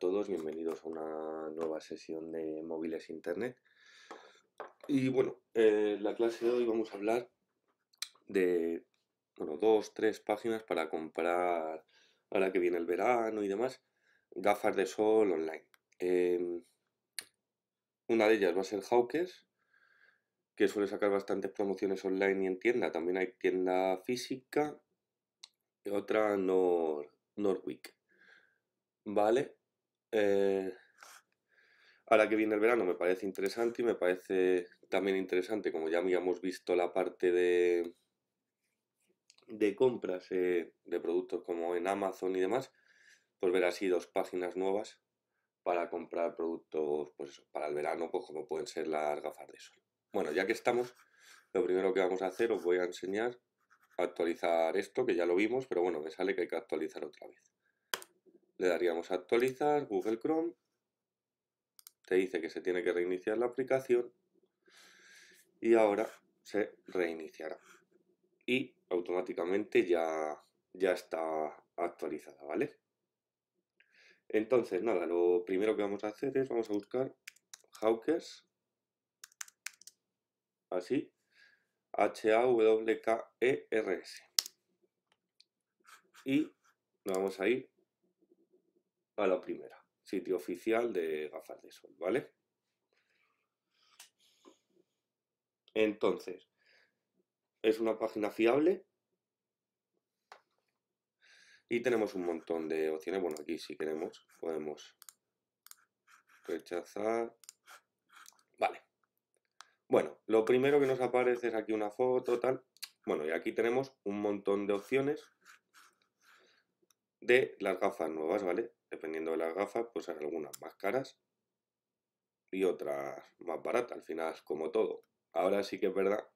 todos, bienvenidos a una nueva sesión de móviles e internet. Y bueno, en eh, la clase de hoy vamos a hablar de bueno, dos, tres páginas para comprar, ahora que viene el verano y demás, gafas de sol online. Em, una de ellas va a ser hawkers que suele sacar bastantes promociones online y en tienda. También hay tienda física. Y otra no Norwick. ¿Vale? Eh, ahora que viene el verano me parece interesante y me parece también interesante, como ya habíamos visto la parte de, de compras eh, de productos como en Amazon y demás, pues ver así dos páginas nuevas para comprar productos pues para el verano, pues como pueden ser las gafas de sol. Bueno, ya que estamos, lo primero que vamos a hacer os voy a enseñar a actualizar esto, que ya lo vimos, pero bueno, me sale que hay que actualizar otra vez. Le daríamos a actualizar, Google Chrome. Te dice que se tiene que reiniciar la aplicación. Y ahora se reiniciará. Y automáticamente ya, ya está actualizada, ¿vale? Entonces, nada, lo primero que vamos a hacer es, vamos a buscar Hawkers, así, H-A-W-K-E-R-S. Y nos vamos a ir a la primera, sitio oficial de gafas de sol, ¿vale? Entonces, es una página fiable y tenemos un montón de opciones. Bueno, aquí si queremos podemos rechazar. Vale. Bueno, lo primero que nos aparece es aquí una foto, tal. Bueno, y aquí tenemos un montón de opciones de las gafas nuevas, ¿vale? Dependiendo de las gafas, pues hay algunas más caras y otras más baratas, al final, como todo. Ahora sí que es verdad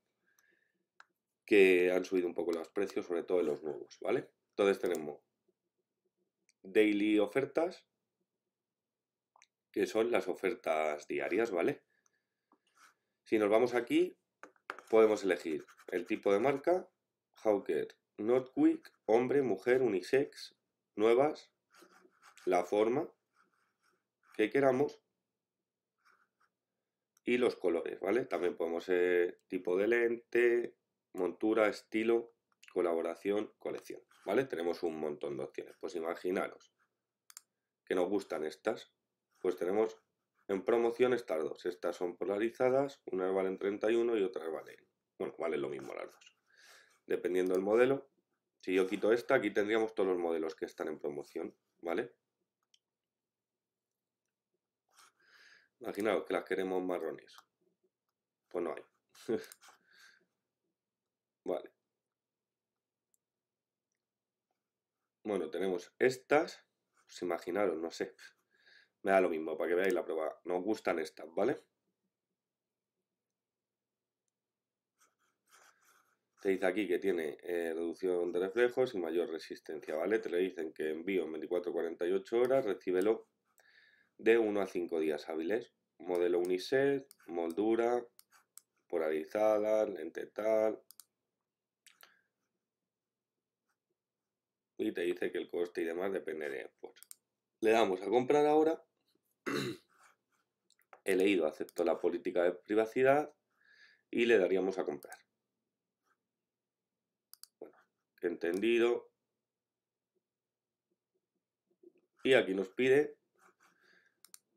que han subido un poco los precios, sobre todo de los nuevos, ¿vale? Entonces tenemos daily ofertas, que son las ofertas diarias, ¿vale? Si nos vamos aquí, podemos elegir el tipo de marca, Hawker, Not Quick, hombre, mujer, unisex, nuevas, la forma que queramos y los colores, ¿vale? También podemos ser tipo de lente, montura, estilo, colaboración, colección, ¿vale? Tenemos un montón de opciones. Pues imaginaros que nos gustan estas, pues tenemos en promoción estas dos. Estas son polarizadas, unas valen 31 y otras valen, bueno, valen lo mismo las dos. Dependiendo del modelo, si yo quito esta, aquí tendríamos todos los modelos que están en promoción, ¿vale? Imaginaos que las queremos marrones. Pues no hay. vale. Bueno, tenemos estas. Pues imaginaros, no sé. Me da lo mismo para que veáis la prueba. Nos gustan estas, ¿vale? Te dice aquí que tiene eh, reducción de reflejos y mayor resistencia, ¿vale? Te le dicen que envío en 24-48 horas, recíbelo de 1 a 5 días hábiles. Modelo Uniset, moldura, polarizada, lente tal. Y te dice que el coste y demás depende de... Pues, le damos a comprar ahora. He leído, acepto la política de privacidad y le daríamos a comprar entendido. Y aquí nos pide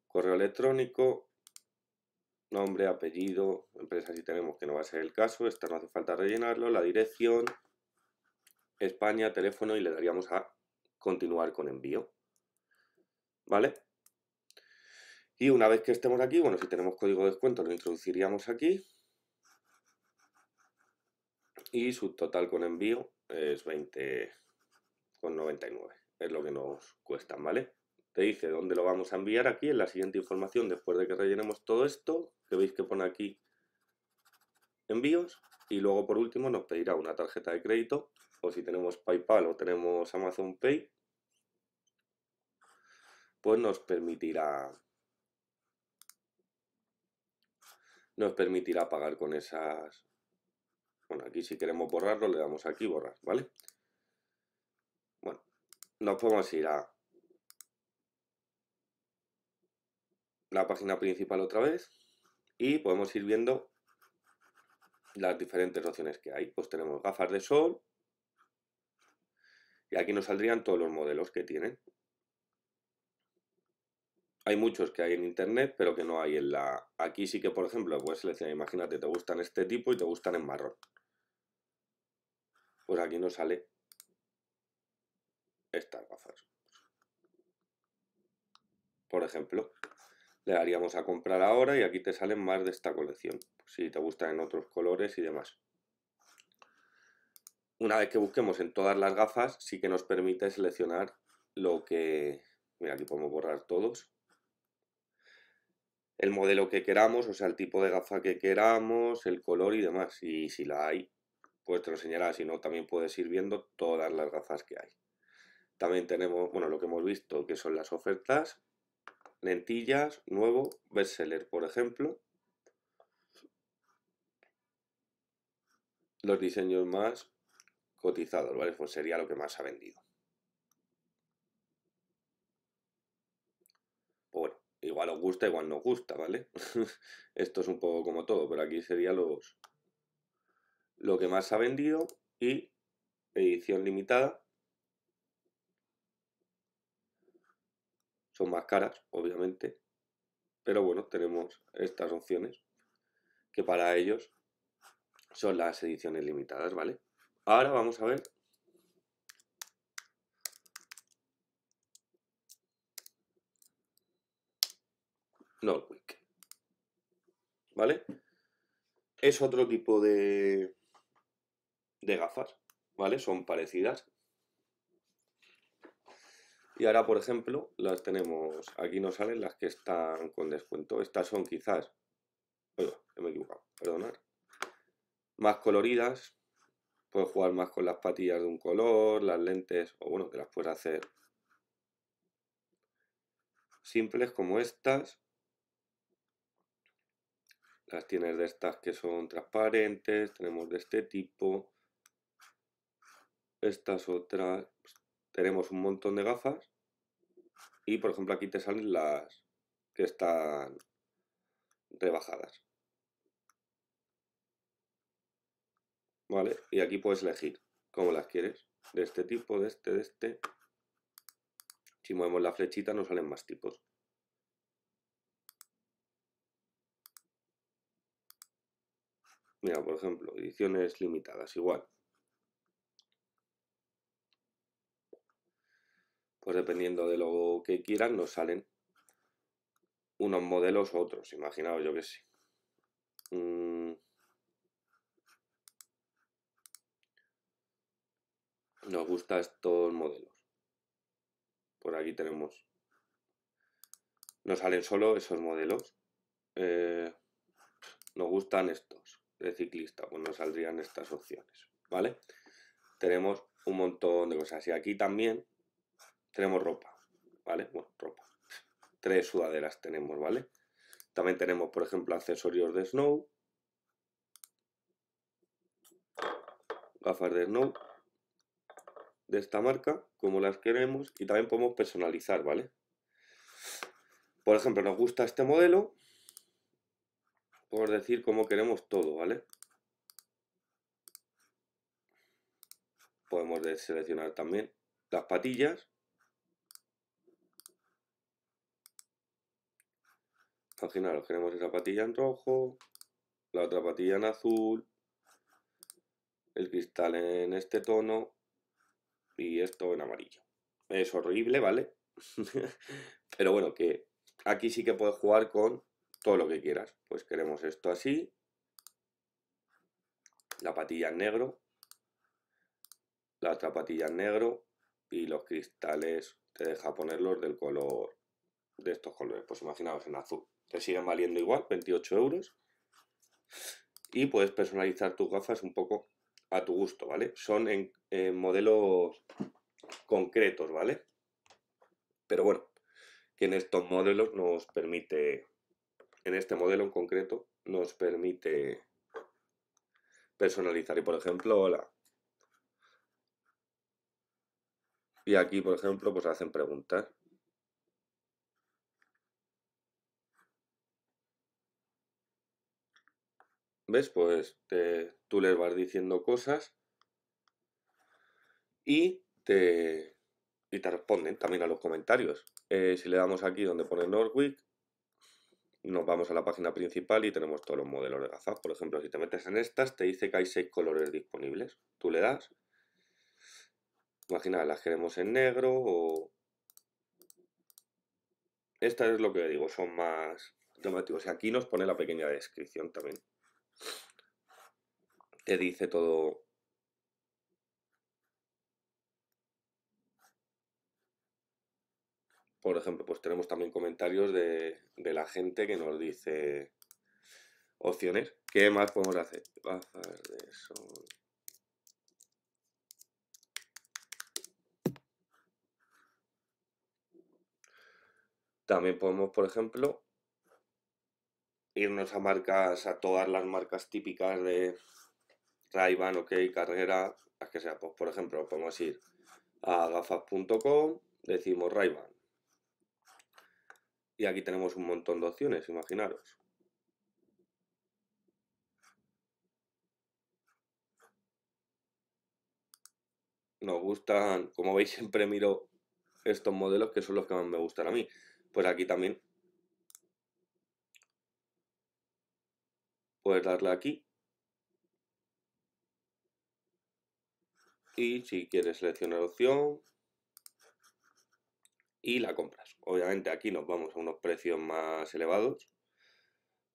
correo electrónico, nombre, apellido, empresa si tenemos que no va a ser el caso, esta no hace falta rellenarlo, la dirección, España, teléfono y le daríamos a continuar con envío. ¿Vale? Y una vez que estemos aquí, bueno, si tenemos código de descuento lo introduciríamos aquí. Y su total con envío es 20,99. Es lo que nos cuesta, ¿vale? Te dice dónde lo vamos a enviar aquí en la siguiente información después de que rellenemos todo esto, que veis que pone aquí envíos y luego por último nos pedirá una tarjeta de crédito o si tenemos PayPal o tenemos Amazon Pay, pues nos permitirá nos permitirá pagar con esas bueno, aquí si queremos borrarlo le damos aquí borrar, ¿vale? Bueno, nos podemos ir a la página principal otra vez y podemos ir viendo las diferentes opciones que hay. Pues tenemos gafas de sol y aquí nos saldrían todos los modelos que tienen. Hay muchos que hay en internet, pero que no hay en la... Aquí sí que, por ejemplo, puedes seleccionar, imagínate, te gustan este tipo y te gustan en marrón pues aquí nos sale estas gafas. Por ejemplo, le daríamos a comprar ahora y aquí te salen más de esta colección, pues si te gustan en otros colores y demás. Una vez que busquemos en todas las gafas, sí que nos permite seleccionar lo que... Mira, aquí podemos borrar todos. El modelo que queramos, o sea, el tipo de gafa que queramos, el color y demás. Y si la hay, pues te lo enseñará, si no también puedes ir viendo todas las razas que hay. También tenemos, bueno, lo que hemos visto, que son las ofertas, lentillas, nuevo, bestseller, por ejemplo. Los diseños más cotizados, ¿vale? Pues sería lo que más ha vendido. Pues bueno, igual os gusta, igual no os gusta, ¿vale? Esto es un poco como todo, pero aquí serían los, lo que más ha vendido y edición limitada. Son más caras, obviamente, pero bueno, tenemos estas opciones que para ellos son las ediciones limitadas, ¿vale? Ahora vamos a ver Norwick. ¿Vale? Es otro tipo de, de gafas, ¿vale? Son parecidas. Y ahora, por ejemplo, las tenemos, aquí nos salen las que están con descuento. Estas son quizás, oiga, me he equivocado, perdonad, más coloridas, puedes jugar más con las patillas de un color, las lentes, o bueno, que las puedes hacer simples como estas. Las tienes de estas que son transparentes, tenemos de este tipo, estas otras, pues, tenemos un montón de gafas y por ejemplo aquí te salen las que están rebajadas. Vale, y aquí puedes elegir cómo las quieres, de este tipo, de este, de este. Si movemos la flechita nos salen más tipos. Mira, por ejemplo, ediciones limitadas, igual. pues dependiendo de lo que quieran, nos salen unos modelos u otros. Imaginaos, yo que sé. Mm. Nos gustan estos modelos. Por aquí tenemos. Nos salen solo esos modelos. Eh, nos gustan estos de ciclista, pues nos saldrían estas opciones, ¿vale? Tenemos un montón de cosas. Y aquí también tenemos ropa, ¿vale? Bueno, ropa. Tres sudaderas tenemos, ¿vale? También tenemos, por ejemplo, accesorios de snow. Gafas de snow. De esta marca, como las queremos. Y también podemos personalizar, ¿vale? Por ejemplo, nos gusta este modelo. Podemos decir cómo queremos todo, ¿vale? Podemos seleccionar también las patillas al queremos esa patilla en rojo, la otra patilla en azul, el cristal en este tono y esto en amarillo. Es horrible, ¿vale? Pero bueno, que aquí sí que puedes jugar con todo lo que quieras. Pues queremos esto así, la patilla en negro, la otra patilla en negro y los cristales te deja ponerlos del color de estos colores. Pues imaginaos en azul. Te siguen valiendo igual, 28 euros. Y puedes personalizar tus gafas un poco a tu gusto, ¿vale? Son en, modelos concretos, ¿vale? Pero bueno, que en estos modelos nos permite, en este modelo en concreto, nos permite personalizar. Y por ejemplo, hola. y aquí, por ejemplo, pues hacen preguntas. ¿Ves? Pues tú les vas diciendo cosas y te, te responden también a los comentarios. Eh, si le damos aquí donde pone Northwick nos vamos a la página principal y tenemos todos los modelos de gafas. Por ejemplo, si te metes en estas, te dice que hay seis colores disponibles. Tú le das. Imagina, las queremos en negro o... Esta es lo que digo, son más temáticos Y aquí nos pone la pequeña descripción también te dice todo. Por ejemplo, pues tenemos también comentarios de, la gente que nos dice opciones. ¿Qué más podemos hacer? de También podemos, por ejemplo, irnos a marcas, a todas las marcas típicas de, Ray-Ban, OK, carrera, las que sea. Pues, por ejemplo, podemos ir a gafas.com, decimos ray Y aquí tenemos un montón de opciones, imaginaros. Nos gustan, como veis siempre miro estos modelos que son los que más me gustan a mí. Pues aquí también puedes darle aquí y si quieres seleccionar opción y la compras. Obviamente aquí nos vamos a unos precios más elevados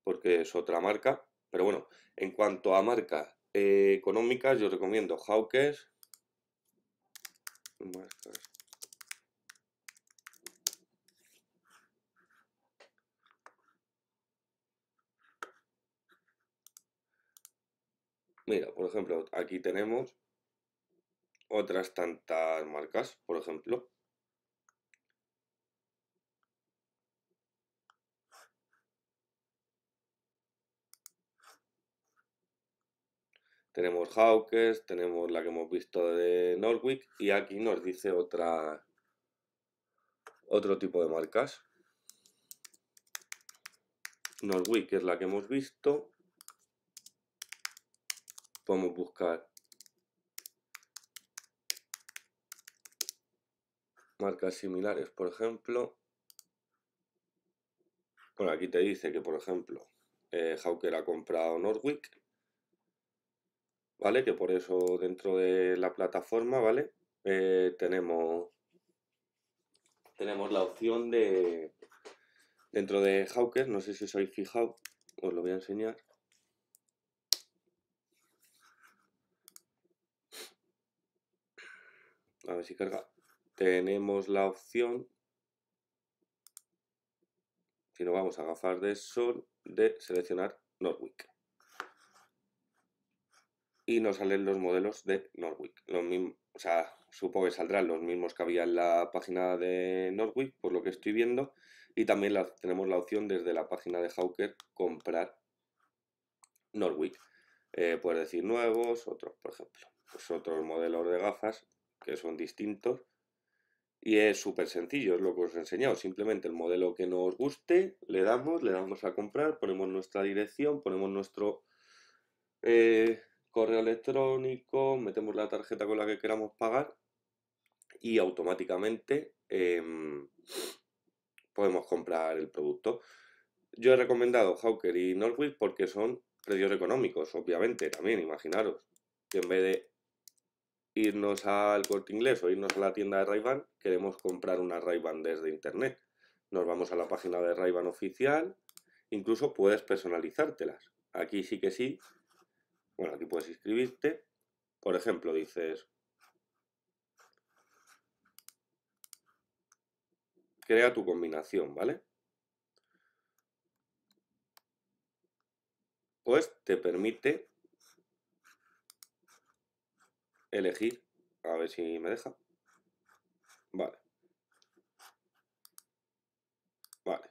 porque es otra marca, pero bueno, en cuanto a marcas eh, económicas yo recomiendo Hawkes, Mira, por ejemplo, aquí tenemos otras tantas marcas, por ejemplo. Tenemos Hawkers... tenemos la que hemos visto de Norwich y aquí nos dice otra, otro tipo de marcas. Norwick es la que hemos visto. Podemos buscar marcas similares. Por ejemplo, bueno, aquí te dice que, por ejemplo, eh, Hawker ha comprado Norwick, ¿vale? Que por eso dentro de la plataforma, ¿vale? Eh, tenemos, tenemos la opción de, dentro de Hawker, no sé si os habéis fijado, os lo voy a enseñar. A ver si carga tenemos la opción, si nos vamos a gafas de sol, de seleccionar Norwick. Y nos salen los modelos de Norwick. Los mismos, o sea, supongo que saldrán los mismos que había en la página de Norwick, por lo que estoy viendo. Y también tenemos la opción desde la página de Hawker comprar Norwick. Eh, puedes decir nuevos, otros, por ejemplo. Pues otros modelos de gafas que son distintos y es súper sencillo, es lo que os he enseñado. Simplemente el modelo que nos guste, le damos, le damos a comprar, ponemos nuestra dirección, ponemos nuestro eh, correo electrónico, metemos la tarjeta con la que queramos pagar y automáticamente em, podemos comprar el producto. Yo he recomendado Hawker y Norwich porque son precios económicos, obviamente, también, imaginaros. Que en vez de irnos al corte inglés o irnos a la tienda de ray queremos comprar una ray desde internet. Nos vamos a la página de ray oficial, incluso puedes personalizártelas. Aquí sí que sí, bueno, aquí puedes inscribirte. Por ejemplo, dices, crea tu combinación, ¿vale? Pues te permite elegir, a ver si me deja. Vale. Vale.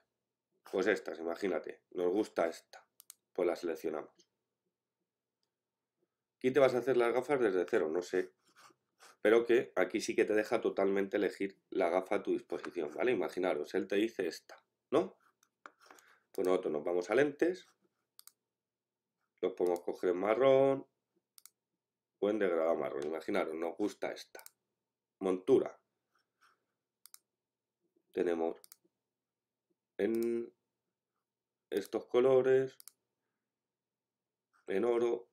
Pues estas, imagínate. Nos gusta esta. Pues la seleccionamos. Aquí te vas a hacer las gafas desde cero, no sé. Pero que aquí sí que te deja totalmente elegir la gafa a tu disposición, ¿vale? Imaginaros, él te dice esta, ¿no? Pues nosotros nos vamos a lentes. Los podemos coger en marrón, de grabar marrón. Imaginaros, nos gusta esta. Montura. Tenemos en estos colores, en oro,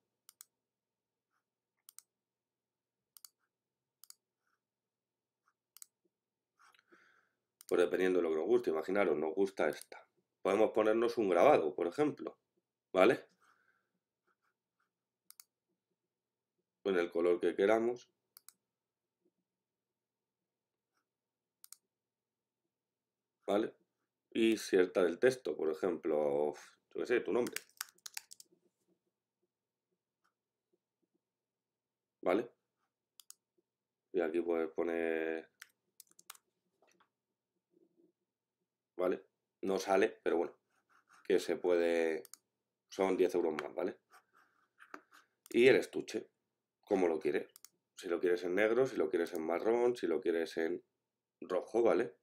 pues dependiendo de lo que nos guste, imaginaros, nos gusta esta. Podemos ponernos un grabado, por ejemplo, ¿vale? En pues, el color que queramos. ¿Vale? Y cierta del texto, por ejemplo, yo qué sé, tu nombre. ¿Vale? Y aquí puedes poner... ¿Vale? No sale, pero bueno, que se puede... Son 10 euros más, ¿vale? Y el estuche como lo quieres. Si lo quieres en negro, si lo quieres en marrón, si lo quieres en rojo, ¿vale?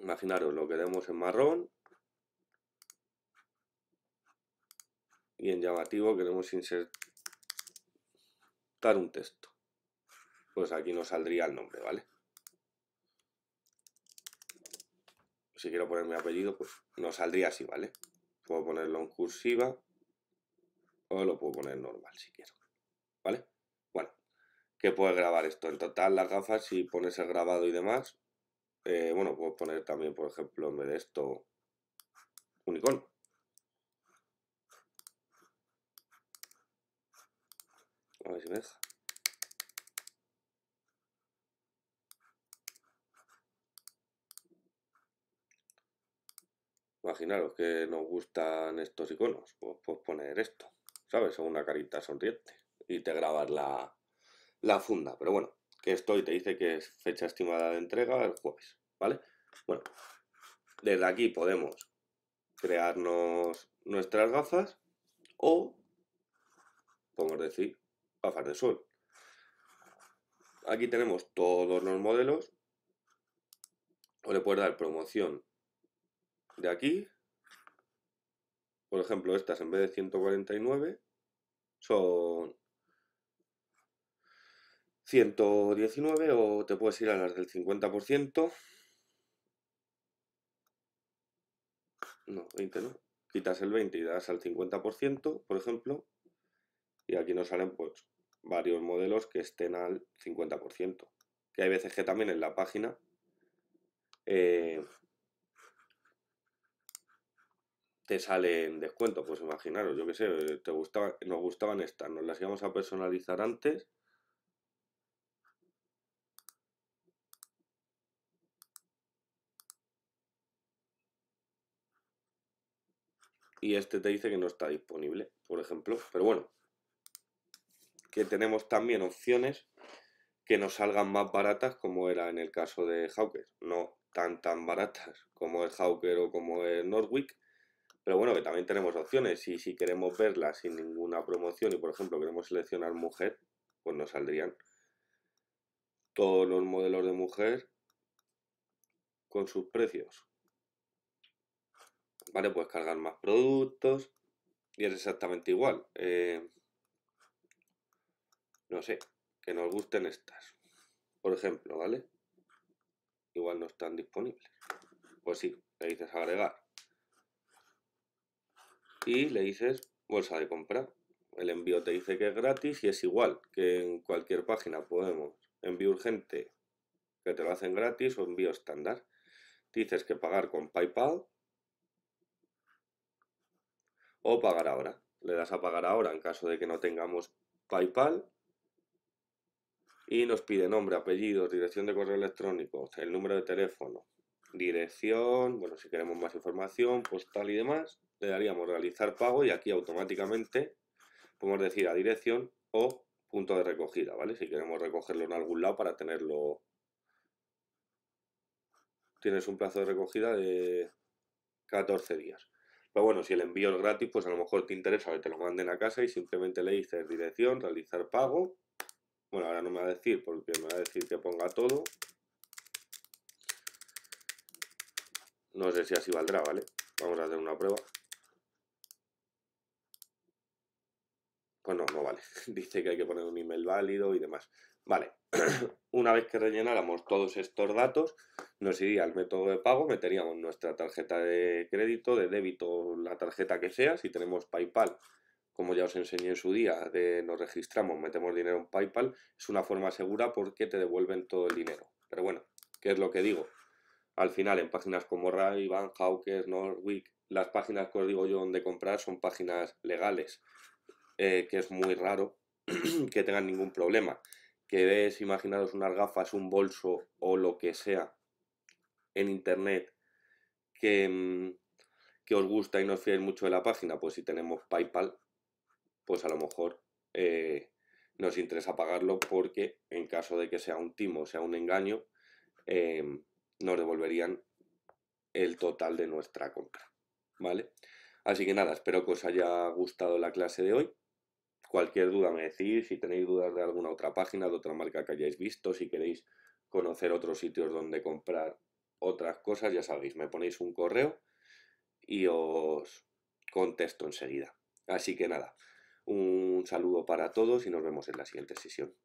Imaginaros, lo queremos en marrón. Y en llamativo queremos insertar un texto. Pues aquí nos saldría el nombre, ¿vale? Si quiero poner mi apellido, pues nos saldría así, ¿vale? Puedo ponerlo en cursiva o lo puedo poner normal si quiero. ¿Vale? que puedes grabar esto. En total, las gafas, y pones el grabado y demás, eh, bueno, puedes poner también, por ejemplo, en vez de esto, un icono. A ver si me deja. Imaginaros que nos gustan estos iconos, pues puedes poner esto, ¿sabes? O una carita sonriente y te grabas la, la funda. Pero bueno, que estoy te dice que es fecha estimada de entrega el jueves, ¿vale? Bueno, desde aquí podemos crearnos nuestras gafas o, podemos decir, gafas de sol. Aquí tenemos todos los modelos. O le puedes dar promoción de aquí. Por ejemplo, estas en vez de 149 son 119 o te puedes ir a las del 50%. No, 20 no. Quitas el 20 y das al 50%, por ejemplo. Y aquí nos salen pues varios modelos que estén al 50%. Que hay veces que también en la página eh, te salen descuentos. Pues imaginaros, yo que sé, te gustaba, nos gustaban estas, nos las íbamos a personalizar antes y este te dice que no está disponible, por ejemplo. Pero bueno, que tenemos también opciones que nos salgan más baratas como era en el caso de Hawker. No tan tan baratas como el Hawker o como el Norwick, pero bueno, que también tenemos opciones y si queremos verlas sin ninguna promoción y por ejemplo queremos seleccionar mujer, pues nos saldrían todos los modelos de mujer con sus precios. Puedes cargar más productos y es exactamente igual. Eh, no sé, que nos gusten estas. Por ejemplo, ¿vale? Igual no están disponibles. Pues sí, le dices agregar. Y le dices bolsa de compra. El envío te dice que es gratis y es igual que en cualquier página podemos. Envío urgente, que te lo hacen gratis, o envío estándar. Dices que pagar con PayPal o pagar ahora. Le das a pagar ahora en caso de que no tengamos PayPal y nos pide nombre, apellido, dirección de correo electrónico, el número de teléfono, dirección, bueno, si queremos más información, postal y demás, le daríamos realizar pago y aquí automáticamente podemos decir a dirección o punto de recogida, ¿vale? Si queremos recogerlo en algún lado para tenerlo... Tienes un plazo de recogida de 14 días. Pero bueno, si el envío es gratis, pues a lo mejor te interesa que te lo manden a casa y simplemente le dices dirección, realizar pago. Bueno, ahora no me va a decir porque me va a decir que ponga todo. No sé si así valdrá, ¿vale? Vamos a hacer una prueba. Pues no, no vale. Dice que hay que poner un email válido y demás. Vale. una vez que rellenáramos todos estos datos, nos iría al método de pago, meteríamos nuestra tarjeta de crédito, de débito, la tarjeta que sea, si tenemos PayPal, como ya os enseñé en su día, de nos registramos, metemos dinero en PayPal, es una forma segura porque te devuelven todo el dinero. Pero bueno, ¿qué es lo que digo? Al final, en páginas como ray Van, Hawkers, Norwick, las páginas que os digo yo donde comprar son páginas legales, eh, que es muy raro que tengan ningún problema. Que ves, imaginaros unas gafas, un bolso o lo que sea en Internet mm, que, os gusta y no os fiéis mucho de la página, pues si tenemos PayPal, pues a lo mejor eh, nos interesa pagarlo porque en caso de que sea un timo o sea un engaño, em, nos devolverían el total de nuestra compra. ¿Vale? Así que nada, espero que os haya gustado la clase de hoy. Cualquier duda me decís, si tenéis dudas de alguna otra página, de otra marca que hayáis visto, si queréis conocer otros sitios donde comprar otras cosas, ya sabéis, me ponéis un correo y os contesto enseguida. Así que nada, un saludo para todos y nos vemos en la siguiente sesión.